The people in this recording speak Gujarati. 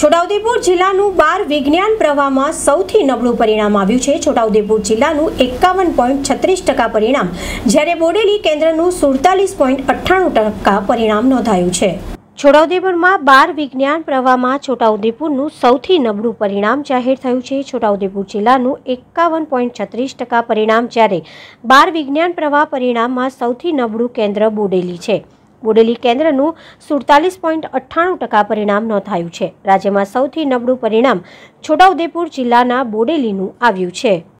છોટાઉદેપુર જિલ્લાનું બાર વિજ્ઞાન પ્રવાહમાં સૌથી નબળું પરિણામ આવ્યું છે છોટાઉદેપુર જિલ્લાનું એકાવન પોઈન્ટ છત્રીસ ટકા પરિણામ જ્યારે બોડેલી કેન્દ્રનું સુડતાલીસ પોઈન્ટ અઠ્ઠાણું ટકા પરિણામ નોંધાયું છે છોટાઉદેપુરમાં બાર વિજ્ઞાન પ્રવાહમાં છોટાઉદેપુરનું સૌથી નબળું પરિણામ જાહેર થયું છે છોટાઉદેપુર જિલ્લાનું એકાવન પોઈન્ટ છત્રીસ ટકા પરિણામ જ્યારે બાર વિજ્ઞાન પ્રવાહ પરિણામમાં સૌથી નબળું કેન્દ્ર બોડેલી છે બોડેલી કેન્દ્રનું સુડતાલીસ પોઈન્ટ અઠ્ઠાણું ટકા પરિણામ નોંધાયું છે રાજ્યમાં સૌથી નબળું પરિણામ છોટાઉદેપુર જિલ્લાના બોડેલીનું આવ્યું છે